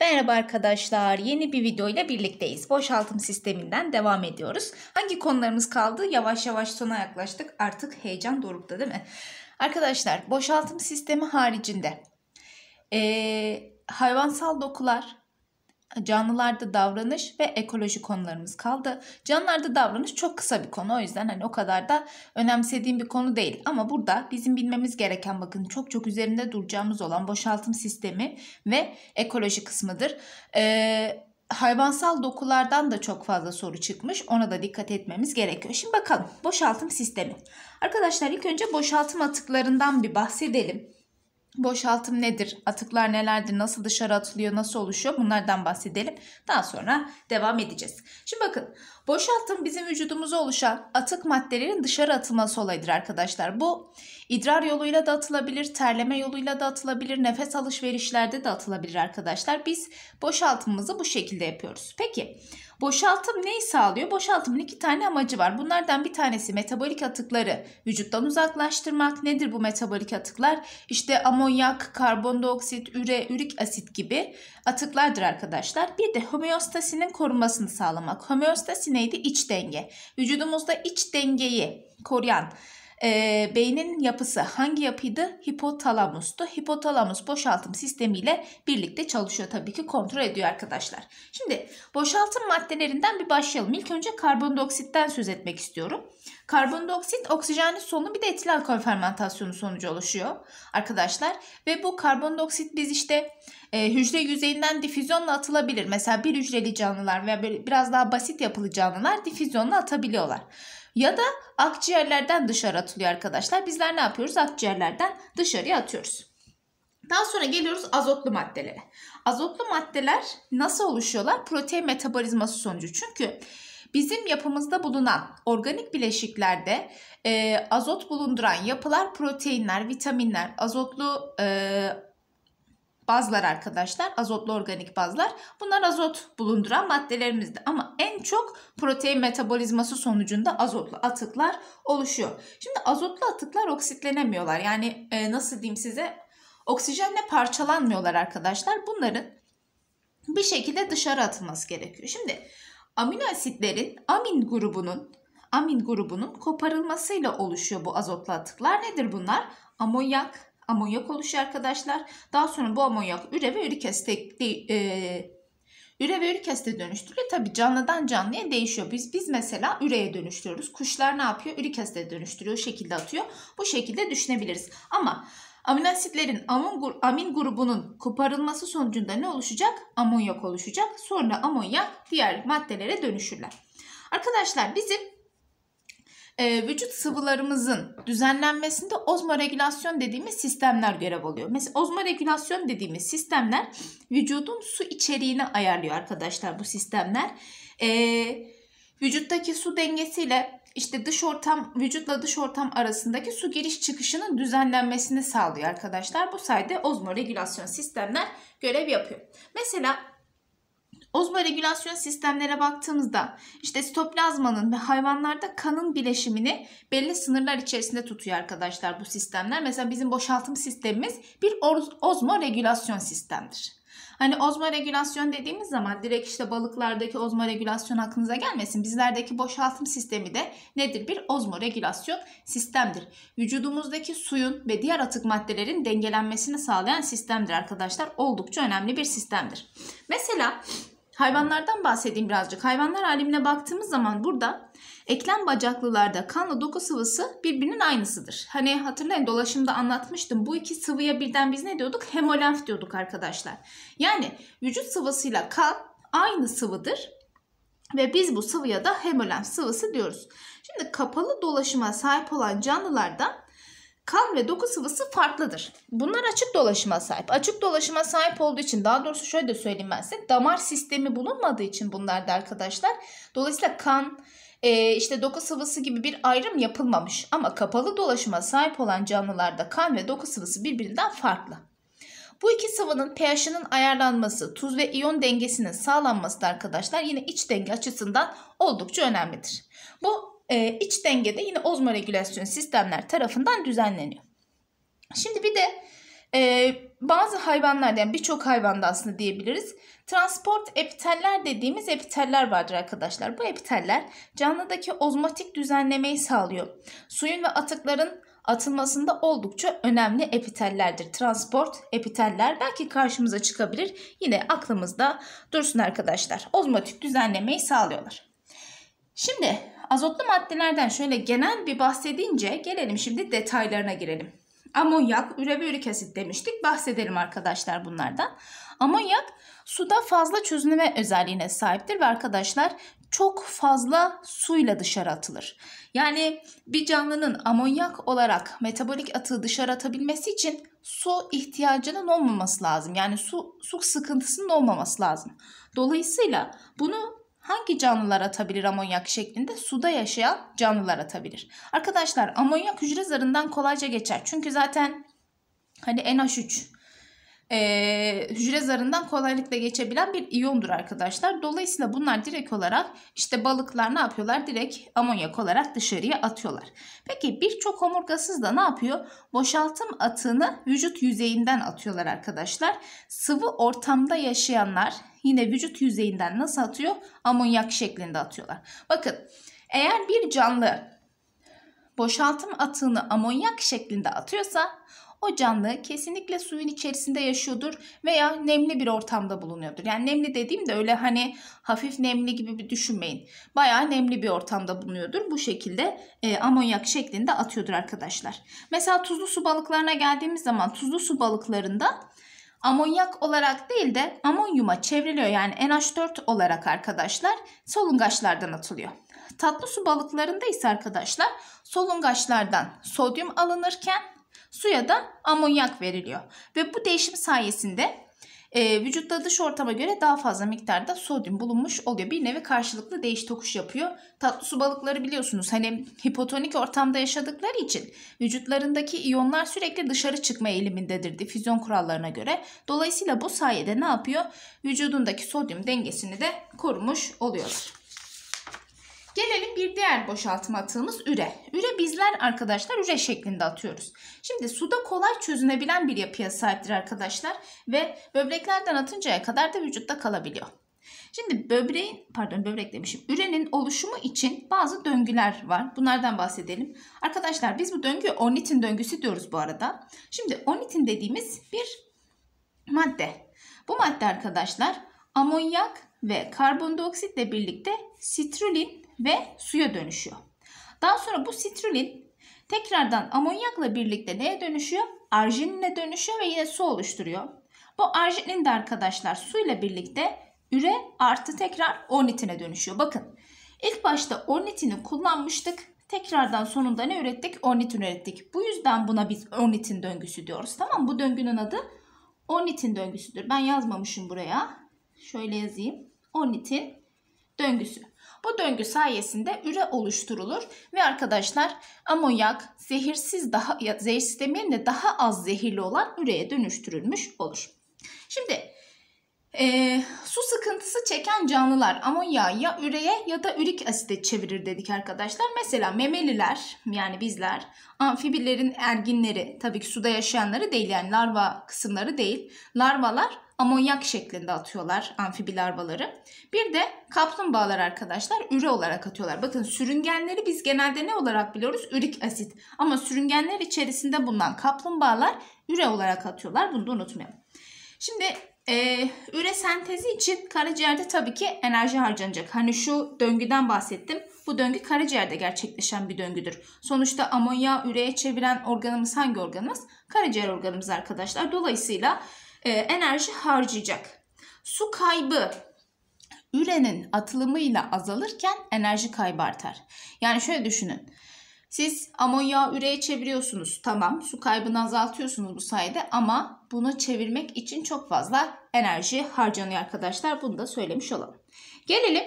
Merhaba arkadaşlar. Yeni bir video ile birlikteyiz. Boşaltım sisteminden devam ediyoruz. Hangi konularımız kaldı? Yavaş yavaş sona yaklaştık. Artık heyecan dorukta değil mi? Arkadaşlar boşaltım sistemi haricinde e, hayvansal dokular, canlılarda davranış ve ekoloji konularımız kaldı. Canlılarda davranış çok kısa bir konu o yüzden hani o kadar da önemsediğim bir konu değil. Ama burada bizim bilmemiz gereken bakın çok çok üzerinde duracağımız olan boşaltım sistemi ve ekoloji kısmıdır. Ee, hayvansal dokulardan da çok fazla soru çıkmış. Ona da dikkat etmemiz gerekiyor. Şimdi bakalım boşaltım sistemi. Arkadaşlar ilk önce boşaltım atıklarından bir bahsedelim. Boşaltım nedir? Atıklar nelerdir? Nasıl dışarı atılıyor? Nasıl oluşuyor? Bunlardan bahsedelim. Daha sonra devam edeceğiz. Şimdi bakın boşaltım bizim vücudumuza oluşan atık maddelerin dışarı atılması olayıdır arkadaşlar. Bu idrar yoluyla da atılabilir, terleme yoluyla da atılabilir, nefes alışverişlerde de atılabilir arkadaşlar. Biz boşaltımımızı bu şekilde yapıyoruz. Peki Boşaltım neyi sağlıyor? Boşaltımın iki tane amacı var. Bunlardan bir tanesi metabolik atıkları vücuttan uzaklaştırmak. Nedir bu metabolik atıklar? İşte amonyak, karbondioksit, üre, ürik asit gibi atıklardır arkadaşlar. Bir de homeostasinin korunmasını sağlamak. Homeostasi neydi? İç denge. Vücudumuzda iç dengeyi koruyan e, beynin yapısı hangi yapıydı? Hipotalamustu. Hipotalamus boşaltım sistemiyle birlikte çalışıyor tabii ki kontrol ediyor arkadaşlar. Şimdi boşaltım maddelerinden bir başlayalım. İlk önce karbondioksitten söz etmek istiyorum. Karbondioksit oksijenin sonu bir de etil alkol fermentasyonu sonucu oluşuyor arkadaşlar. Ve bu karbondioksit biz işte e, hücre yüzeyinden difüzyonla atılabilir. Mesela bir hücreli canlılar veya biraz daha basit yapılı canlılar difüzyonla atabiliyorlar ya da akciğerlerden dışarı atılıyor arkadaşlar. Bizler ne yapıyoruz? Akciğerlerden dışarıya atıyoruz. Daha sonra geliyoruz azotlu maddelere. Azotlu maddeler nasıl oluşuyorlar? Protein metabolizması sonucu. Çünkü bizim yapımızda bulunan organik bileşiklerde e, azot bulunduran yapılar proteinler, vitaminler, azotlu e, bazlar arkadaşlar. Azotlu organik bazlar. Bunlar azot bulunduran maddelerimizdi. Ama en çok protein metabolizması sonucunda azotlu atıklar oluşuyor. Şimdi azotlu atıklar oksitlenemiyorlar. Yani e, nasıl diyeyim size oksijenle parçalanmıyorlar arkadaşlar. Bunların bir şekilde dışarı atılması gerekiyor. Şimdi amino asitlerin amin grubunun amin grubunun koparılmasıyla oluşuyor bu azotlu atıklar. Nedir bunlar? Amonyak, amonyak oluşuyor arkadaşlar. Daha sonra bu amonyak üre ve ürik asit e, üre ve ürik asite dönüştürüyor. E, tabii canlıdan canlıya değişiyor. Biz biz mesela üreye dönüştürüyoruz. Kuşlar ne yapıyor? Ürik asite dönüştürüyor. şekilde atıyor. Bu şekilde düşünebiliriz. Ama amin asitlerin amin, amin grubunun koparılması sonucunda ne oluşacak? Amonyak oluşacak. Sonra amonyak diğer maddelere dönüşürler. Arkadaşlar bizim e, vücut sıvılarımızın düzenlenmesinde ozmoregülasyon dediğimiz sistemler görev alıyor. Mesela ozmoregülasyon dediğimiz sistemler vücudun su içeriğini ayarlıyor arkadaşlar bu sistemler. E, vücuttaki su dengesiyle işte dış ortam vücutla dış ortam arasındaki su giriş çıkışının düzenlenmesini sağlıyor arkadaşlar. Bu sayede ozmoregülasyon sistemler görev yapıyor. Mesela Ozmoregülasyon sistemlere baktığımızda işte sitoplazmanın ve hayvanlarda kanın bileşimini belli sınırlar içerisinde tutuyor arkadaşlar bu sistemler. Mesela bizim boşaltım sistemimiz bir ozmoregülasyon sistemdir. Hani ozmoregülasyon dediğimiz zaman direkt işte balıklardaki ozmoregülasyon aklınıza gelmesin. Bizlerdeki boşaltım sistemi de nedir? Bir ozmoregülasyon sistemdir. Vücudumuzdaki suyun ve diğer atık maddelerin dengelenmesini sağlayan sistemdir arkadaşlar. Oldukça önemli bir sistemdir. Mesela Hayvanlardan bahsedeyim birazcık. Hayvanlar alimine baktığımız zaman burada eklem bacaklılarda kanla doku sıvısı birbirinin aynısıdır. Hani hatırlayın dolaşımda anlatmıştım. Bu iki sıvıya birden biz ne diyorduk? Hemolenf diyorduk arkadaşlar. Yani vücut sıvısıyla kan aynı sıvıdır. Ve biz bu sıvıya da hemolenf sıvısı diyoruz. Şimdi kapalı dolaşıma sahip olan canlılarda kan ve doku sıvısı farklıdır. Bunlar açık dolaşıma sahip. Açık dolaşıma sahip olduğu için daha doğrusu şöyle de söyleyeyim ben size. Damar sistemi bulunmadığı için bunlarda arkadaşlar. Dolayısıyla kan, e, işte doku sıvısı gibi bir ayrım yapılmamış. Ama kapalı dolaşıma sahip olan canlılarda kan ve doku sıvısı birbirinden farklı. Bu iki sıvının pH'inin ayarlanması, tuz ve iyon dengesinin sağlanması da arkadaşlar yine iç denge açısından oldukça önemlidir. Bu e, iç dengede yine ozmoregülasyon sistemler tarafından düzenleniyor. Şimdi bir de e, bazı hayvanlarda yani birçok hayvanda aslında diyebiliriz transport epiteller dediğimiz epiteller vardır arkadaşlar. Bu epiteller canlıdaki ozmotik düzenlemeyi sağlıyor. Suyun ve atıkların atılmasında oldukça önemli epitellerdir. Transport epiteller belki karşımıza çıkabilir. Yine aklımızda dursun arkadaşlar. Ozmotik düzenlemeyi sağlıyorlar. Şimdi Azotlu maddelerden şöyle genel bir bahsedince gelelim şimdi detaylarına girelim. Amonyak, ürebiürik asit demiştik. Bahsedelim arkadaşlar bunlardan. Amonyak suda fazla çözünme özelliğine sahiptir ve arkadaşlar çok fazla suyla dışarı atılır. Yani bir canlının amonyak olarak metabolik atığı dışarı atabilmesi için su ihtiyacının olmaması lazım. Yani su, su sıkıntısının olmaması lazım. Dolayısıyla bunu hangi canlılar atabilir amonyak şeklinde suda yaşayan canlılar atabilir. Arkadaşlar amonyak hücre zarından kolayca geçer. Çünkü zaten hani NH3 e, hücre zarından kolaylıkla geçebilen bir iyondur arkadaşlar. Dolayısıyla bunlar direkt olarak işte balıklar ne yapıyorlar? Direkt amonyak olarak dışarıya atıyorlar. Peki birçok homurgasız da ne yapıyor? Boşaltım atığını vücut yüzeyinden atıyorlar arkadaşlar. Sıvı ortamda yaşayanlar yine vücut yüzeyinden nasıl atıyor? Amonyak şeklinde atıyorlar. Bakın eğer bir canlı boşaltım atığını amonyak şeklinde atıyorsa o canlı kesinlikle suyun içerisinde yaşıyordur veya nemli bir ortamda bulunuyordur. Yani nemli dediğimde öyle hani hafif nemli gibi bir düşünmeyin. Bayağı nemli bir ortamda bulunuyordur. Bu şekilde e, amonyak şeklinde atıyordur arkadaşlar. Mesela tuzlu su balıklarına geldiğimiz zaman tuzlu su balıklarında amonyak olarak değil de amonyuma çevriliyor yani NH4 olarak arkadaşlar solungaçlardan atılıyor. Tatlı su balıklarında ise arkadaşlar solungaçlardan sodyum alınırken Suya da amonyak veriliyor. Ve bu değişim sayesinde e, vücutta dış ortama göre daha fazla miktarda sodyum bulunmuş oluyor. Bir nevi karşılıklı değiş tokuş yapıyor. Tatlı su balıkları biliyorsunuz hani hipotonik ortamda yaşadıkları için vücutlarındaki iyonlar sürekli dışarı çıkma eğilimindedir difüzyon kurallarına göre. Dolayısıyla bu sayede ne yapıyor? Vücudundaki sodyum dengesini de korumuş oluyorlar. Gelelim bir diğer boşaltma atığımız üre. Üre bizler arkadaşlar üre şeklinde atıyoruz. Şimdi suda kolay çözünebilen bir yapıya sahiptir arkadaşlar ve böbreklerden atıncaya kadar da vücutta kalabiliyor. Şimdi böbreğin pardon böbrek demişim ürenin oluşumu için bazı döngüler var. Bunlardan bahsedelim. Arkadaşlar biz bu döngüyü ornitin döngüsü diyoruz bu arada. Şimdi ornitin dediğimiz bir madde. Bu madde arkadaşlar amonyak ve karbondioksitle birlikte sitrulin ve suya dönüşüyor. Daha sonra bu sitrulin tekrardan amonyakla birlikte neye dönüşüyor? Arginine dönüşüyor ve yine su oluşturuyor. Bu arginin de arkadaşlar suyla birlikte üre artı tekrar ornitine dönüşüyor. Bakın ilk başta ornitini kullanmıştık. Tekrardan sonunda ne ürettik? Ornitin ürettik. Bu yüzden buna biz ornitin döngüsü diyoruz. Tamam Bu döngünün adı ornitin döngüsüdür. Ben yazmamışım buraya. Şöyle yazayım. Ornitin döngüsü. Bu döngü sayesinde üre oluşturulur ve arkadaşlar amonyak zehirsiz daha ya zehirsiz demeyelim de daha az zehirli olan üreye dönüştürülmüş olur. Şimdi e, su sıkıntısı çeken canlılar amonyağı ya üreye ya da ürik asite çevirir dedik arkadaşlar. Mesela memeliler yani bizler amfibilerin erginleri tabii ki suda yaşayanları değil yani larva kısımları değil larvalar amonyak şeklinde atıyorlar amfibi larvaları. Bir de kaplumbağalar arkadaşlar üre olarak atıyorlar. Bakın sürüngenleri biz genelde ne olarak biliyoruz? Ürik asit. Ama sürüngenler içerisinde bulunan kaplumbağalar üre olarak atıyorlar. Bunu da unutmayalım. Şimdi ee, üre sentezi için karaciğerde tabii ki enerji harcanacak. Hani şu döngüden bahsettim. Bu döngü karaciğerde gerçekleşen bir döngüdür. Sonuçta amonya üreye çeviren organımız hangi organımız? Karaciğer organımız arkadaşlar. Dolayısıyla e, enerji harcayacak. Su kaybı ürenin atılımıyla azalırken enerji kaybı artar. Yani şöyle düşünün. Siz amonya üreye çeviriyorsunuz. Tamam su kaybını azaltıyorsunuz bu sayede ama bunu çevirmek için çok fazla enerji harcanıyor arkadaşlar. Bunu da söylemiş olalım. Gelelim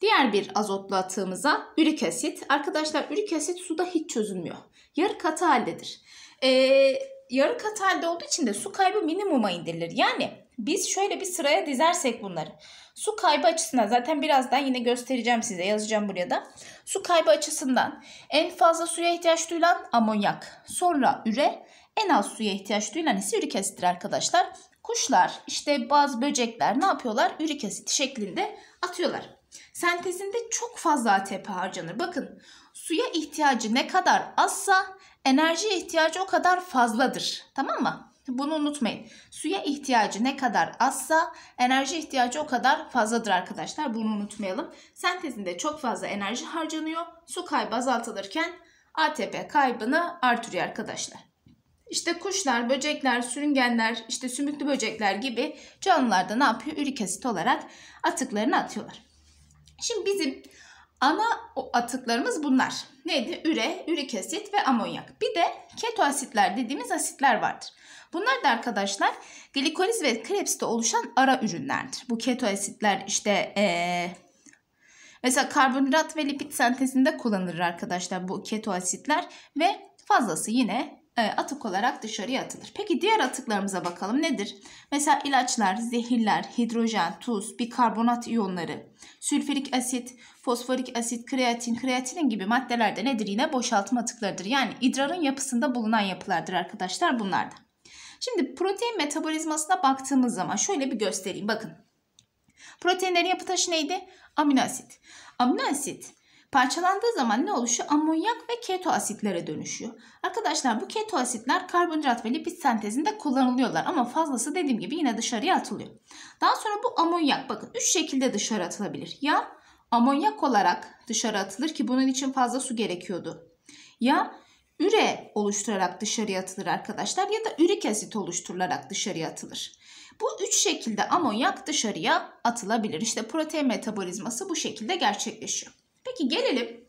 diğer bir azotlu atığımıza ürik asit. Arkadaşlar ürik asit suda hiç çözünmüyor. Yarı katı haldedir. Ee, yarı kat halde olduğu için de su kaybı minimuma indirilir. Yani biz şöyle bir sıraya dizersek bunları. Su kaybı açısından zaten birazdan yine göstereceğim size yazacağım buraya da. Su kaybı açısından en fazla suya ihtiyaç duyulan amonyak. Sonra üre en az suya ihtiyaç duyulan ise ürik asittir arkadaşlar. Kuşlar işte bazı böcekler ne yapıyorlar? Ürik asit şeklinde atıyorlar. Sentezinde çok fazla ATP harcanır. Bakın suya ihtiyacı ne kadar azsa enerji ihtiyacı o kadar fazladır. Tamam mı? Bunu unutmayın. Suya ihtiyacı ne kadar azsa enerji ihtiyacı o kadar fazladır arkadaşlar. Bunu unutmayalım. Sentezinde çok fazla enerji harcanıyor. Su kaybı azaltılırken ATP kaybını artırıyor arkadaşlar. İşte kuşlar, böcekler, sürüngenler, işte sümüklü böcekler gibi canlılarda ne yapıyor? Ürik asit olarak atıklarını atıyorlar. Şimdi bizim Ana atıklarımız bunlar. Neydi? Üre, ürik asit ve amonyak. Bir de ketoasitler dediğimiz asitler vardır. Bunlar da arkadaşlar glikoliz ve krebs'te oluşan ara ürünlerdir. Bu ketoasitler işte ee, mesela karbonhidrat ve lipid sentezinde kullanılır arkadaşlar bu ketoasitler ve fazlası yine e, atık olarak dışarıya atılır. Peki diğer atıklarımıza bakalım nedir? Mesela ilaçlar, zehirler, hidrojen, tuz, bikarbonat iyonları, sülfürik asit, fosforik asit, kreatin, kreatinin gibi maddeler de nedir? Yine boşaltma atıklarıdır. Yani idrarın yapısında bulunan yapılardır arkadaşlar bunlardan. Şimdi protein metabolizmasına baktığımız zaman şöyle bir göstereyim bakın. Proteinlerin yapı taşı neydi? Amino asit. Amino asit Parçalandığı zaman ne oluşuyor? Amonyak ve keto asitlere dönüşüyor. Arkadaşlar bu keto asitler karbonhidrat ve lipid sentezinde kullanılıyorlar ama fazlası dediğim gibi yine dışarıya atılıyor. Daha sonra bu amonyak bakın 3 şekilde dışarı atılabilir. Ya amonyak olarak dışarı atılır ki bunun için fazla su gerekiyordu. Ya üre oluşturarak dışarıya atılır arkadaşlar ya da ürik asit oluşturularak dışarıya atılır. Bu üç şekilde amonyak dışarıya atılabilir. İşte protein metabolizması bu şekilde gerçekleşiyor. Peki gelelim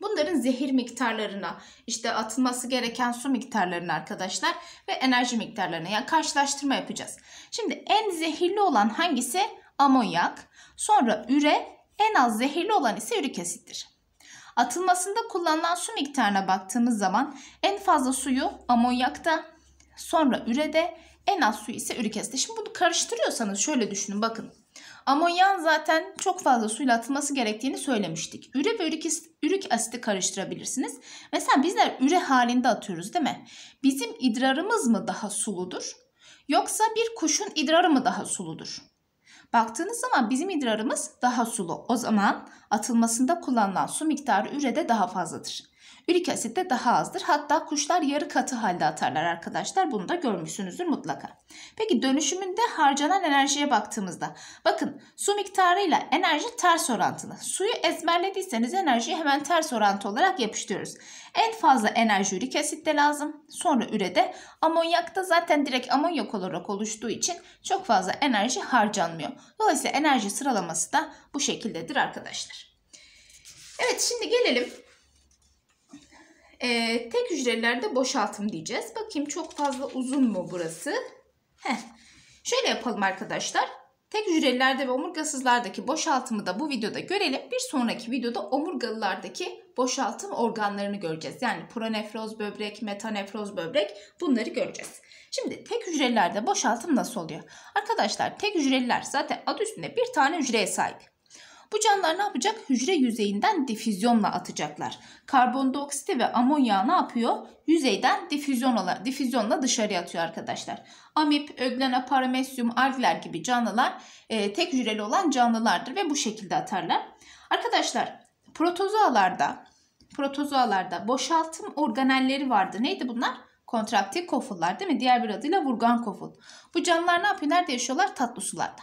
bunların zehir miktarlarına, işte atılması gereken su miktarlarına arkadaşlar ve enerji miktarlarına yani karşılaştırma yapacağız. Şimdi en zehirli olan hangisi? Amonyak. Sonra üre, en az zehirli olan ise ürik asittir. Atılmasında kullanılan su miktarına baktığımız zaman en fazla suyu amonyakta, sonra ürede, en az suyu ise ürik asitte. Şimdi bunu karıştırıyorsanız şöyle düşünün bakın. Amonyan zaten çok fazla suyla atılması gerektiğini söylemiştik. Üre ve ürik, ürik asiti karıştırabilirsiniz. Mesela bizler üre halinde atıyoruz değil mi? Bizim idrarımız mı daha suludur? Yoksa bir kuşun idrarı mı daha suludur? Baktığınız zaman bizim idrarımız daha sulu. O zaman atılmasında kullanılan su miktarı ürede daha fazladır. Ürik asit de daha azdır. Hatta kuşlar yarı katı halde atarlar arkadaşlar. Bunu da görmüşsünüzdür mutlaka. Peki dönüşümünde harcanan enerjiye baktığımızda bakın su miktarıyla enerji ters orantılı. Suyu ezberlediyseniz enerjiyi hemen ters orantı olarak yapıştırıyoruz. En fazla enerji ürik asitte lazım. Sonra ürede amonyakta zaten direkt amonyak olarak oluştuğu için çok fazla enerji harcanmıyor. Dolayısıyla enerji sıralaması da bu şekildedir arkadaşlar. Evet şimdi gelelim ee, tek hücrelerde boşaltım diyeceğiz. Bakayım çok fazla uzun mu burası? Heh. Şöyle yapalım arkadaşlar. Tek hücrelerde ve omurgasızlardaki boşaltımı da bu videoda görelim. Bir sonraki videoda omurgalılardaki boşaltım organlarını göreceğiz. Yani pronefroz böbrek, metanefroz böbrek bunları göreceğiz. Şimdi tek hücrelerde boşaltım nasıl oluyor? Arkadaşlar tek hücreler zaten adı üstünde bir tane hücreye sahip. Bu canlılar ne yapacak? Hücre yüzeyinden difüzyonla atacaklar. Karbondioksiti ve amonya ne yapıyor? Yüzeyden difüzyonla, difüzyonla dışarıya atıyor arkadaşlar. Amip, öglena, paramesyum, algler gibi canlılar e, tek hücreli olan canlılardır ve bu şekilde atarlar. Arkadaşlar protozoalarda protozoalarda boşaltım organelleri vardı. Neydi bunlar? Kontraktil kofullar değil mi? Diğer bir adıyla vurgan koful. Bu canlılar ne yapıyor? Nerede yaşıyorlar? Tatlı sularda.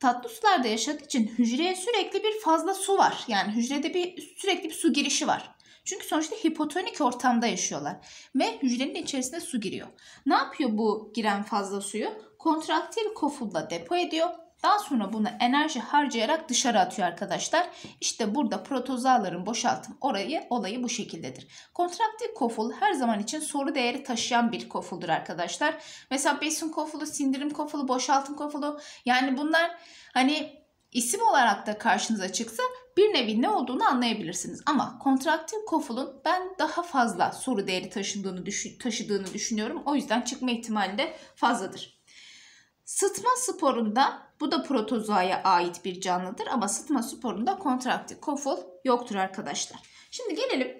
Tatlı sularda yaşadığı için hücreye sürekli bir fazla su var. Yani hücrede bir sürekli bir su girişi var. Çünkü sonuçta hipotonik ortamda yaşıyorlar ve hücrenin içerisine su giriyor. Ne yapıyor bu giren fazla suyu? Kontraktil kofulla depo ediyor daha sonra bunu enerji harcayarak dışarı atıyor arkadaşlar. İşte burada protozaların boşaltım orayı olayı bu şekildedir. Kontraktif koful her zaman için soru değeri taşıyan bir kofuldur arkadaşlar. Mesela besin kofulu, sindirim kofulu, boşaltım kofulu yani bunlar hani isim olarak da karşınıza çıksa bir nevi ne olduğunu anlayabilirsiniz. Ama kontraktif kofulun ben daha fazla soru değeri taşıdığını, düşün, taşıdığını düşünüyorum. O yüzden çıkma ihtimali de fazladır. Sıtma sporunda bu da protozoaya ait bir canlıdır ama sıtma sporunda kontraktil kofol yoktur arkadaşlar. Şimdi gelelim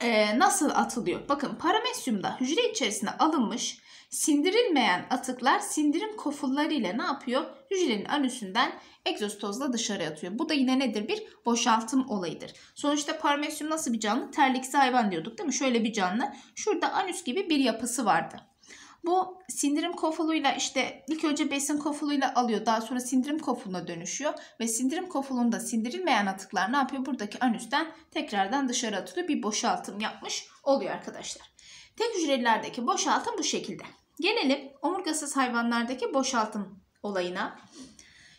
e, nasıl atılıyor? Bakın paramesyumda hücre içerisinde alınmış sindirilmeyen atıklar sindirim kofulları ile ne yapıyor? Hücrenin anüsünden egzostozla dışarı atıyor. Bu da yine nedir? Bir boşaltım olayıdır. Sonuçta paramesyum nasıl bir canlı? Terliksi hayvan diyorduk değil mi? Şöyle bir canlı. Şurada anüs gibi bir yapısı vardı. Bu sindirim kofuluyla işte ilk önce besin kofuluyla alıyor. Daha sonra sindirim kofuluna dönüşüyor. Ve sindirim kofulunda sindirilmeyen atıklar ne yapıyor? Buradaki anüsten tekrardan dışarı atılıyor. Bir boşaltım yapmış oluyor arkadaşlar. Tek hücrelilerdeki boşaltım bu şekilde. Gelelim omurgasız hayvanlardaki boşaltım olayına.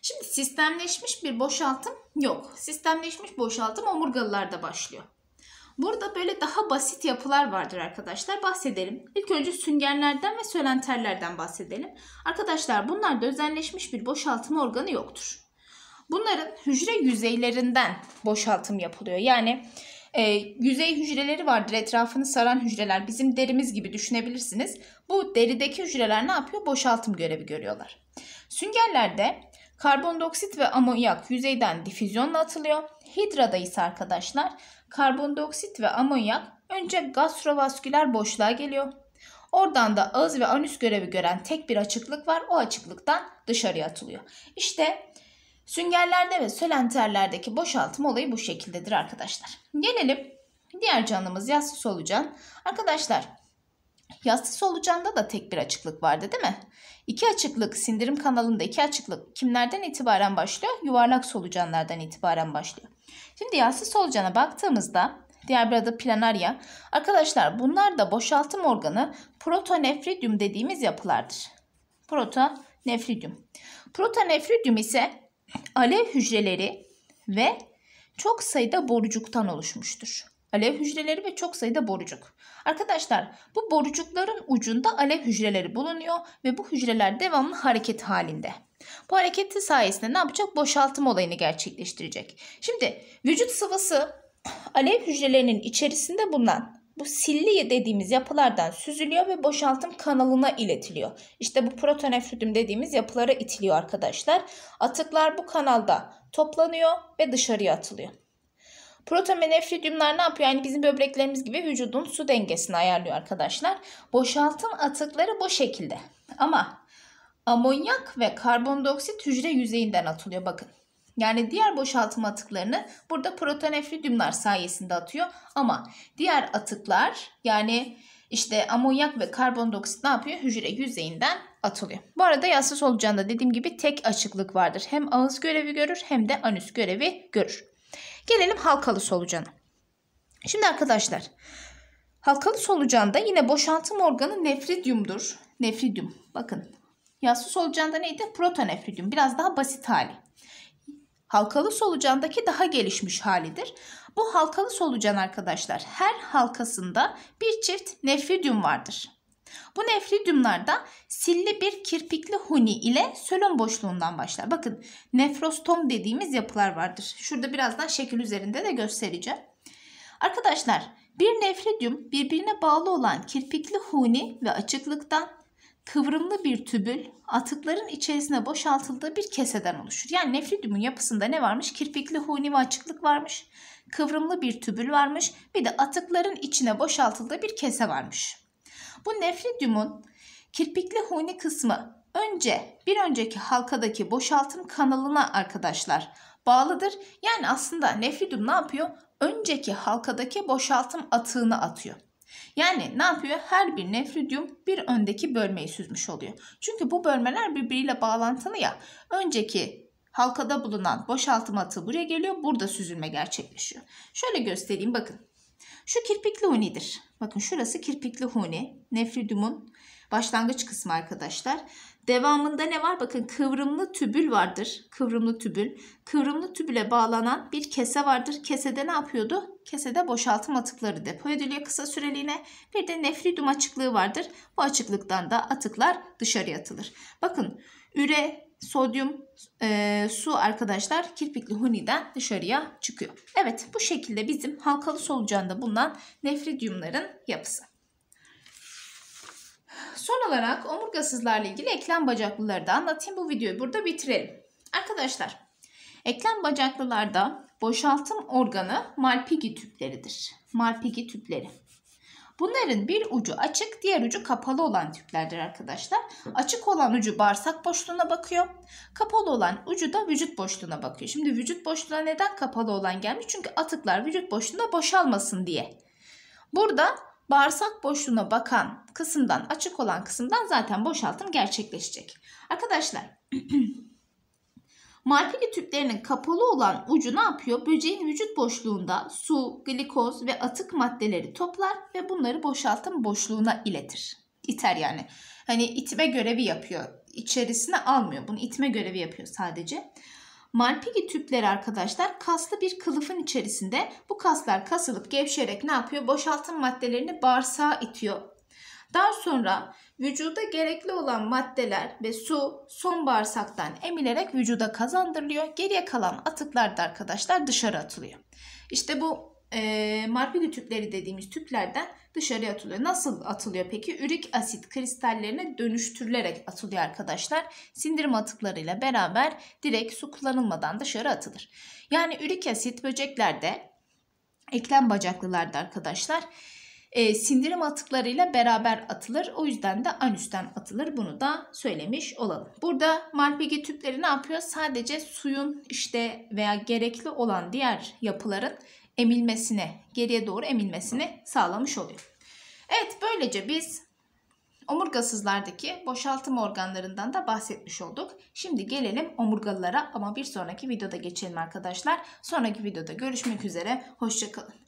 Şimdi sistemleşmiş bir boşaltım yok. Sistemleşmiş boşaltım omurgalılarda başlıyor. Burada böyle daha basit yapılar vardır arkadaşlar. Bahsedelim. İlk önce süngerlerden ve sölenterlerden bahsedelim. Arkadaşlar bunlar özenleşmiş bir boşaltım organı yoktur. Bunların hücre yüzeylerinden boşaltım yapılıyor. Yani e, yüzey hücreleri vardır etrafını saran hücreler. Bizim derimiz gibi düşünebilirsiniz. Bu derideki hücreler ne yapıyor? Boşaltım görevi görüyorlar. Süngerlerde karbondioksit ve amonyak yüzeyden difüzyonla atılıyor. Hidrada ise arkadaşlar Karbondioksit ve amonyak önce gastrovasküler boşluğa geliyor. Oradan da ağız ve anüs görevi gören tek bir açıklık var. O açıklıktan dışarıya atılıyor. İşte süngerlerde ve sölenterlerdeki boşaltım olayı bu şekildedir arkadaşlar. Gelelim diğer canımız yassı solucan. Arkadaşlar Yassı solucanda da tek bir açıklık vardı değil mi? İki açıklık sindirim kanalında iki açıklık kimlerden itibaren başlıyor? Yuvarlak solucanlardan itibaren başlıyor. Şimdi yassı solucana baktığımızda diğer bir adı planarya. Arkadaşlar bunlar da boşaltım organı protonefridyum dediğimiz yapılardır. Protonefridyum. Protonefridyum ise alev hücreleri ve çok sayıda borucuktan oluşmuştur. Alev hücreleri ve çok sayıda borucuk. Arkadaşlar bu borucukların ucunda alev hücreleri bulunuyor ve bu hücreler devamlı hareket halinde. Bu hareketi sayesinde ne yapacak? Boşaltım olayını gerçekleştirecek. Şimdi vücut sıvısı alev hücrelerinin içerisinde bulunan bu silli dediğimiz yapılardan süzülüyor ve boşaltım kanalına iletiliyor. İşte bu protonefridim dediğimiz yapılara itiliyor arkadaşlar. Atıklar bu kanalda toplanıyor ve dışarıya atılıyor. Protonefridyumlar ne yapıyor? Yani bizim böbreklerimiz gibi vücudun su dengesini ayarlıyor arkadaşlar. Boşaltım atıkları bu şekilde. Ama amonyak ve karbondioksit hücre yüzeyinden atılıyor bakın. Yani diğer boşaltım atıklarını burada protonefridyumlar sayesinde atıyor. Ama diğer atıklar yani işte amonyak ve karbondioksit ne yapıyor? Hücre yüzeyinden atılıyor. Bu arada yassız olacağında dediğim gibi tek açıklık vardır. Hem ağız görevi görür hem de anüs görevi görür. Gelelim halkalı solucana. Şimdi arkadaşlar halkalı solucanda yine boşaltım organı nefridyumdur. Nefridyum bakın Yassı solucanda neydi? Protonefridium. Biraz daha basit hali. Halkalı solucandaki daha gelişmiş halidir. Bu halkalı solucan arkadaşlar her halkasında bir çift nefridium vardır. Bu nefridyumlarda silli bir kirpikli huni ile sölon boşluğundan başlar. Bakın nefrostom dediğimiz yapılar vardır. Şurada birazdan şekil üzerinde de göstereceğim. Arkadaşlar bir nefridyum birbirine bağlı olan kirpikli huni ve açıklıktan kıvrımlı bir tübül atıkların içerisine boşaltıldığı bir keseden oluşur. Yani nefridyumun yapısında ne varmış? Kirpikli huni ve açıklık varmış. Kıvrımlı bir tübül varmış. Bir de atıkların içine boşaltıldığı bir kese varmış. Bu nefridyumun kirpikli huni kısmı önce bir önceki halkadaki boşaltım kanalına arkadaşlar bağlıdır. Yani aslında nefridyum ne yapıyor? Önceki halkadaki boşaltım atığını atıyor. Yani ne yapıyor? Her bir nefridyum bir öndeki bölmeyi süzmüş oluyor. Çünkü bu bölmeler birbiriyle bağlantılı ya. Önceki halkada bulunan boşaltım atı buraya geliyor. Burada süzülme gerçekleşiyor. Şöyle göstereyim bakın. Şu kirpikli hunidir. Bakın şurası kirpikli huni. Nefridyumun başlangıç kısmı arkadaşlar. Devamında ne var? Bakın kıvrımlı tübül vardır. Kıvrımlı tübül. Kıvrımlı tübüle bağlanan bir kese vardır. Kesede ne yapıyordu? Kesede boşaltım atıkları depo ediliyor kısa süreliğine. Bir de nefridum açıklığı vardır. Bu açıklıktan da atıklar dışarıya atılır. Bakın üre, sodyum, e, su arkadaşlar kirpikli huniden dışarıya çıkıyor. Evet bu şekilde bizim halkalı solucanda bulunan nefridyumların yapısı son olarak omurgasızlarla ilgili eklem bacaklıları da anlatayım. Bu videoyu burada bitirelim. Arkadaşlar eklem bacaklılarda boşaltım organı malpigi tüpleridir. Malpigi tüpleri. Bunların bir ucu açık, diğer ucu kapalı olan tüplerdir arkadaşlar. Açık olan ucu bağırsak boşluğuna bakıyor. Kapalı olan ucu da vücut boşluğuna bakıyor. Şimdi vücut boşluğuna neden kapalı olan gelmiş? Çünkü atıklar vücut boşluğuna boşalmasın diye. Burada bağırsak boşluğuna bakan kısımdan açık olan kısımdan zaten boşaltım gerçekleşecek. Arkadaşlar Marpili tüplerinin kapalı olan ucu ne yapıyor? Böceğin vücut boşluğunda su, glikoz ve atık maddeleri toplar ve bunları boşaltım boşluğuna iletir. İter yani. Hani itme görevi yapıyor. İçerisine almıyor. Bunu itme görevi yapıyor sadece. Malpighi tüpleri arkadaşlar kaslı bir kılıfın içerisinde bu kaslar kasılıp gevşeyerek ne yapıyor? Boşaltım maddelerini bağırsağa itiyor. Daha sonra vücuda gerekli olan maddeler ve su son bağırsaktan emilerek vücuda kazandırılıyor. Geriye kalan atıklar da arkadaşlar dışarı atılıyor. İşte bu e, ee, marpili tüpleri dediğimiz tüplerden dışarıya atılıyor. Nasıl atılıyor peki? Ürik asit kristallerine dönüştürülerek atılıyor arkadaşlar. Sindirim atıklarıyla beraber direkt su kullanılmadan dışarı atılır. Yani ürik asit böceklerde, eklem bacaklılarda arkadaşlar e, sindirim atıklarıyla beraber atılır. O yüzden de anüsten atılır. Bunu da söylemiş olalım. Burada Malpighi tüpleri ne yapıyor? Sadece suyun işte veya gerekli olan diğer yapıların emilmesine, geriye doğru emilmesini sağlamış oluyor. Evet böylece biz omurgasızlardaki boşaltım organlarından da bahsetmiş olduk. Şimdi gelelim omurgalılara ama bir sonraki videoda geçelim arkadaşlar. Sonraki videoda görüşmek üzere. Hoşçakalın.